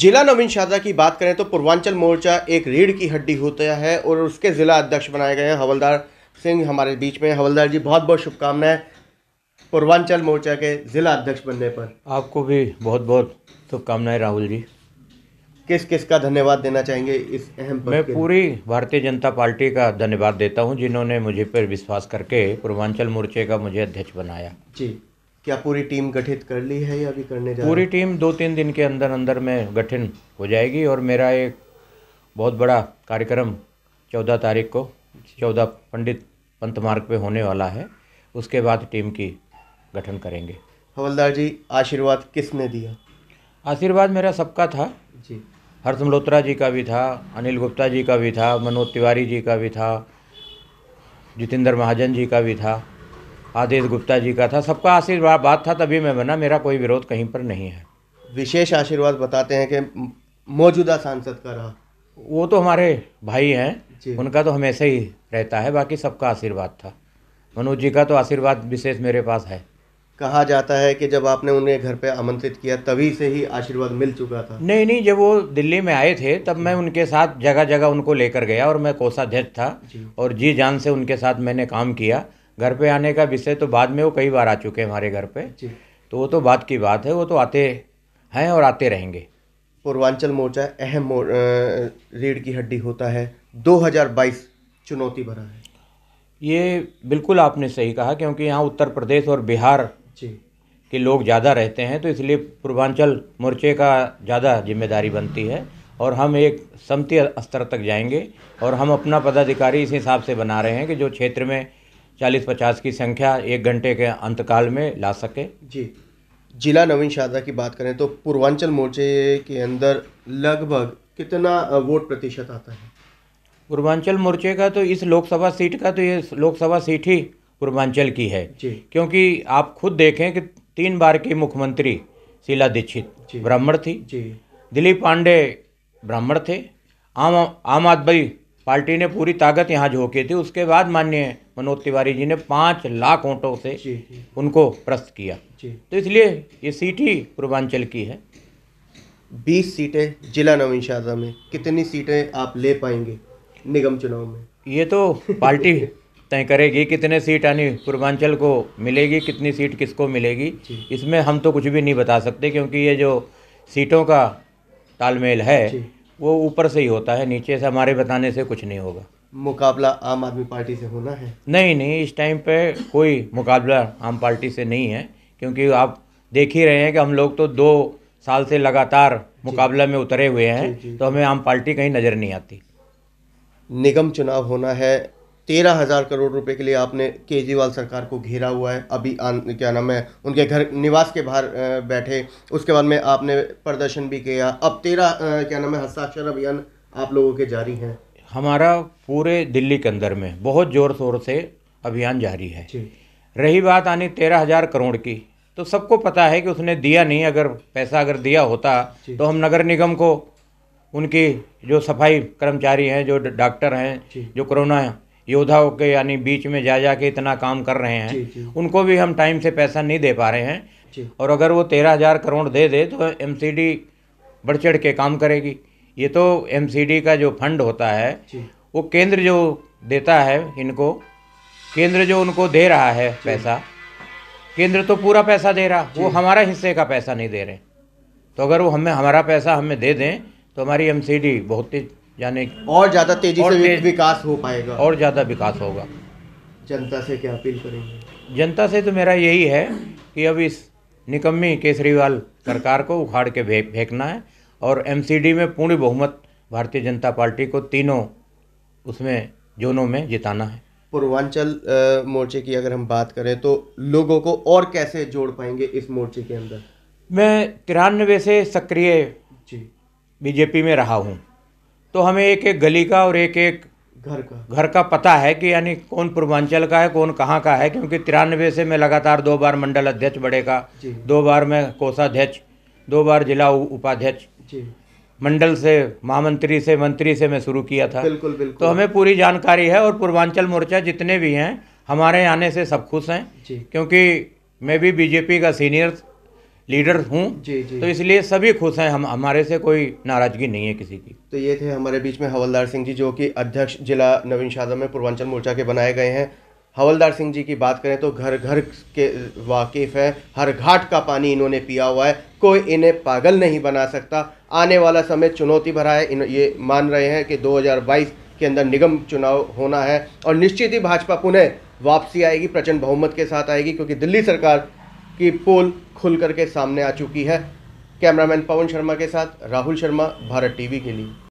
जिला नवीन शारदा की बात करें तो पूर्वांचल मोर्चा एक रीढ़ की हड्डी होता है और उसके ज़िला अध्यक्ष बनाए गए हैं हवलदार सिंह हमारे बीच में हवलदार जी बहुत बहुत शुभकामनाएं पूर्वांचल मोर्चा के ज़िला अध्यक्ष बनने पर आपको भी बहुत बहुत शुभकामनाएं राहुल जी किस किस का धन्यवाद देना चाहेंगे इस अहम मैं पूरी भारतीय जनता पार्टी का धन्यवाद देता हूँ जिन्होंने मुझे पर विश्वास करके पूर्वांचल मोर्चे का मुझे अध्यक्ष बनाया जी क्या पूरी टीम गठित कर ली है या अभी करने जा पूरी टीम दो तीन दिन के अंदर अंदर में गठन हो जाएगी और मेरा एक बहुत बड़ा कार्यक्रम चौदह तारीख को चौदह पंडित पंत मार्ग पे होने वाला है उसके बाद टीम की गठन करेंगे हवलदार जी आशीर्वाद किसने दिया आशीर्वाद मेरा सबका था जी हर्ष मल्होत्रा जी का भी था अनिल गुप्ता जी का भी था मनोज तिवारी जी का भी था जितेंद्र महाजन जी का भी था आदेश गुप्ता जी का था सबका आशीर्वाद बात था तभी मैं बना मेरा कोई विरोध कहीं पर नहीं है विशेष आशीर्वाद बताते हैं कि मौजूदा सांसद का रहा वो तो हमारे भाई हैं उनका तो हमेशा ही रहता है बाकी सबका आशीर्वाद था मनोज जी का तो आशीर्वाद विशेष मेरे पास है कहा जाता है कि जब आपने उन्हें घर पे आमंत्रित किया तभी से ही आशीर्वाद मिल चुका था नहीं नहीं जब वो दिल्ली में आए थे तब मैं उनके साथ जगह जगह उनको लेकर गया और मैं कोषाध्यक्ष था और जी जान से उनके साथ मैंने काम किया घर पे आने का विषय तो बाद में वो कई बार आ चुके हैं हमारे घर पे तो वो तो बात की बात है वो तो आते हैं और आते रहेंगे पूर्वांचल मोर्चा अहम रीढ़ की हड्डी होता है 2022 चुनौती भरा है ये बिल्कुल आपने सही कहा क्योंकि यहाँ उत्तर प्रदेश और बिहार के लोग ज़्यादा रहते हैं तो इसलिए पूर्वांचल मोर्चे का ज़्यादा जिम्मेदारी बनती है और हम एक समती स्तर तक जाएंगे और हम अपना पदाधिकारी इस हिसाब से बना रहे हैं कि जो क्षेत्र में चालीस पचास की संख्या एक घंटे के अंतकाल में ला सके जी जिला नवीन शारदा की बात करें तो पूर्वांचल मोर्चे के अंदर लगभग कितना वोट प्रतिशत आता है पूर्वांचल मोर्चे का तो इस लोकसभा सीट का तो ये लोकसभा सीट ही पूर्वांचल की है क्योंकि आप खुद देखें कि तीन बार की मुख्यमंत्री शीला दीक्षित ब्राह्मण थी दिलीप पांडे ब्राह्मण थे आम आम आदमी पार्टी ने पूरी ताकत यहाँ झोंकी थी उसके बाद माननीय मनोज तिवारी जी ने पाँच लाख वोटों से उनको प्रस्त किया तो इसलिए ये सीट ही पूर्वांचल की है बीस सीटें जिला नवीन शाहजा में कितनी सीटें आप ले पाएंगे निगम चुनाव में ये तो पार्टी तय करेगी कितने सीट यानी पूर्वांचल को मिलेगी कितनी सीट किसको मिलेगी इसमें हम तो कुछ भी नहीं बता सकते क्योंकि ये जो सीटों का तालमेल है वो ऊपर से ही होता है नीचे से हमारे बताने से कुछ नहीं होगा मुकाबला आम आदमी पार्टी से होना है नहीं नहीं इस टाइम पे कोई मुकाबला आम पार्टी से नहीं है क्योंकि आप देख ही रहे हैं कि हम लोग तो दो साल से लगातार मुकाबला में उतरे हुए हैं जी, जी, तो हमें आम पार्टी कहीं नज़र नहीं आती निगम चुनाव होना है तेरह हज़ार करोड़ रुपए के लिए आपने केजरीवाल सरकार को घेरा हुआ है अभी आन क्या नाम है उनके घर निवास के बाहर बैठे उसके बाद में आपने प्रदर्शन भी किया अब तेरह क्या नाम है हस्ताक्षर अभियान आप लोगों के जारी हैं हमारा पूरे दिल्ली के अंदर में बहुत ज़ोर शोर से अभियान जारी है रही बात आनी तेरह हज़ार करोड़ की तो सबको पता है कि उसने दिया नहीं अगर पैसा अगर दिया होता तो हम नगर निगम को उनकी जो सफाई कर्मचारी हैं जो डॉक्टर हैं जो कोरोना योद्धाओं के यानी बीच में जा जा के इतना काम कर रहे हैं उनको भी हम टाइम से पैसा नहीं दे पा रहे हैं और अगर वो तेरह हज़ार करोड़ दे दे तो एमसीडी बढ़ चढ़ के काम करेगी ये तो एमसीडी का जो फंड होता है वो केंद्र जो देता है इनको केंद्र जो उनको दे रहा है पैसा केंद्र तो पूरा पैसा दे रहा वो हमारा हिस्से का पैसा नहीं दे रहे तो अगर वो हमें हमारा पैसा हमें दे दें तो हमारी एमसीडी बहुत तेज जाने और ज़्यादा तेजी और से विकास हो पाएगा और ज़्यादा विकास होगा जनता से क्या अपील करेंगे जनता से तो मेरा यही है कि अब इस निकम्मी केजरीवाल सरकार को उखाड़ के फेंकना है और एमसीडी में पूर्ण बहुमत भारतीय जनता पार्टी को तीनों उसमें जोनों में जिताना है पूर्वांचल मोर्चे की अगर हम बात करें तो लोगों को और कैसे जोड़ पाएंगे इस मोर्चे के अंदर मैं तिरानवे से सक्रिय जी बीजेपी में रहा हूँ तो हमें एक एक गली का और एक एक घर का घर का पता है कि यानी कौन पूर्वांचल का है कौन कहाँ का है क्योंकि तिरानवे से मैं लगातार दो बार मंडल अध्यक्ष बढ़ेगा दो बार मैं कोषाध्यक्ष दो बार जिला उपाध्यक्ष मंडल से महामंत्री से मंत्री से मैं शुरू किया था बिल्कुल बिल्कुल तो हमें पूरी जानकारी है और पूर्वांचल मोर्चा जितने भी हैं हमारे आने से सब खुश हैं क्योंकि मैं भी बीजेपी का सीनियर लीडर हूँ तो इसलिए सभी खुश हैं हम हमारे से कोई नाराजगी नहीं है किसी की तो ये थे हमारे बीच में हवलदार सिंह जी जो कि अध्यक्ष जिला नवीन शादा में पूर्वांचल मोर्चा के बनाए गए हैं हवलदार सिंह जी की बात करें तो घर घर के वाकिफ़ हैं हर घाट का पानी इन्होंने पिया हुआ है कोई इन्हें पागल नहीं बना सकता आने वाला समय चुनौती भरा है इन ये मान रहे हैं कि 2022 के अंदर निगम चुनाव होना है और निश्चित ही भाजपा पुनः वापसी आएगी प्रचंड बहुमत के साथ आएगी क्योंकि दिल्ली सरकार की पोल खुल करके सामने आ चुकी है कैमरामैन पवन शर्मा के साथ राहुल शर्मा भारत टीवी के लिए